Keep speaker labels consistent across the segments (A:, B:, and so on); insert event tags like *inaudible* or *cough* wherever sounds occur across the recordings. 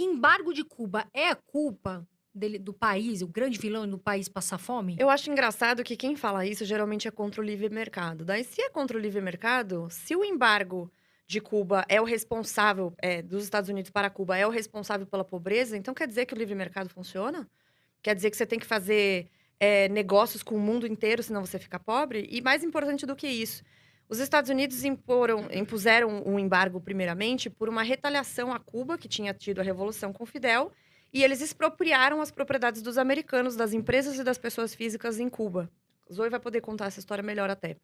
A: Embargo de Cuba é a culpa dele, do país, o grande vilão do país passar fome? Eu acho engraçado que quem fala isso geralmente é contra o livre mercado. Daí, se é contra o livre mercado, se o embargo de Cuba é o responsável, é, dos Estados Unidos para Cuba, é o responsável pela pobreza, então quer dizer que o livre mercado funciona? Quer dizer que você tem que fazer é, negócios com o mundo inteiro, senão você fica pobre? E mais importante do que isso, os Estados Unidos imporam, impuseram um embargo, primeiramente, por uma retaliação a Cuba, que tinha tido a revolução com Fidel, e eles expropriaram as propriedades dos americanos, das empresas e das pessoas físicas em Cuba. Zoe vai poder contar essa história melhor até.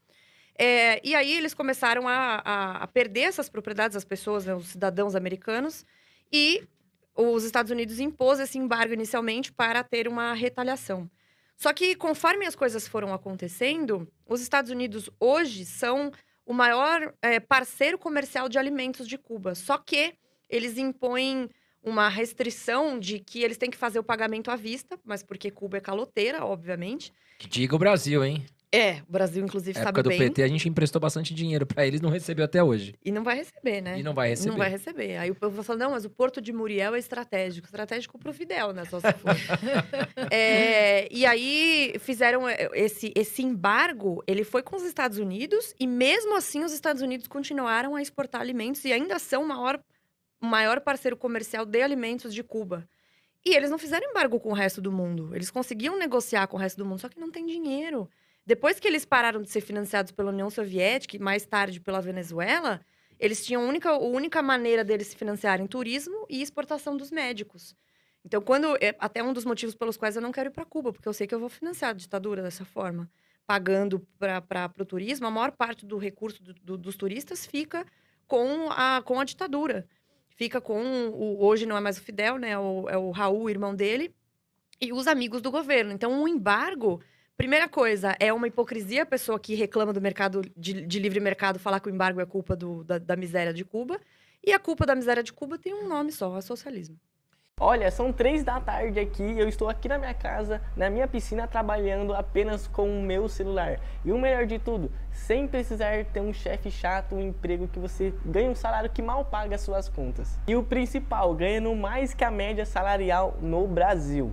A: É, e aí eles começaram a, a, a, perder essas propriedades, as pessoas, né, os cidadãos americanos, e os Estados Unidos impôs esse embargo inicialmente para ter uma retaliação. Só que conforme as coisas foram acontecendo, os Estados Unidos hoje são o maior é, parceiro comercial de alimentos de Cuba. Só que eles impõem uma restrição de que eles têm que fazer o pagamento à vista, mas porque Cuba é caloteira, obviamente.
B: Que diga o Brasil, hein?
A: É, o Brasil, inclusive, Na sabe época do PT,
B: a gente emprestou bastante dinheiro para eles, não recebeu até hoje.
A: E não vai receber, né? E não vai receber. Não vai receber. Aí o povo fala, não, mas o Porto de Muriel é estratégico. Estratégico pro Fidel, né? Só se for. *laughs* é, e aí fizeram esse, esse embargo, ele foi com os Estados Unidos e mesmo assim os Estados Unidos continuaram a exportar alimentos e ainda são o maior, maior parceiro comercial de alimentos de Cuba. E eles não fizeram embargo com o resto do mundo. Eles conseguiam negociar com o resto do mundo, só que não tem dinheiro. Depois que eles pararam de ser financiados pela União Soviética e mais tarde pela Venezuela, eles tinham a única, a única maneira deles se financiarem turismo e exportação dos médicos. Então, quando. É, até um dos motivos pelos quais eu não quero ir para Cuba, porque eu sei que eu vou financiar a ditadura dessa forma. Pagando para o turismo, a maior parte do recurso do, do, dos turistas fica com a, com a ditadura. Fica com o. Hoje não é mais o Fidel, né? É o, é o Raul, o irmão dele, e os amigos do governo. Então, o um embargo Primeira coisa, é uma hipocrisia a pessoa que reclama do mercado de, de livre mercado falar que o embargo é culpa do, da, da miséria de Cuba. E a culpa da miséria de Cuba tem um nome só, é socialismo.
B: Olha, são três da tarde aqui eu estou aqui na minha casa, na minha piscina, trabalhando apenas com o meu celular. E o melhor de tudo, sem precisar ter um chefe chato, um emprego que você ganha um salário que mal paga as suas contas. E o principal, ganhando mais que a média salarial no Brasil.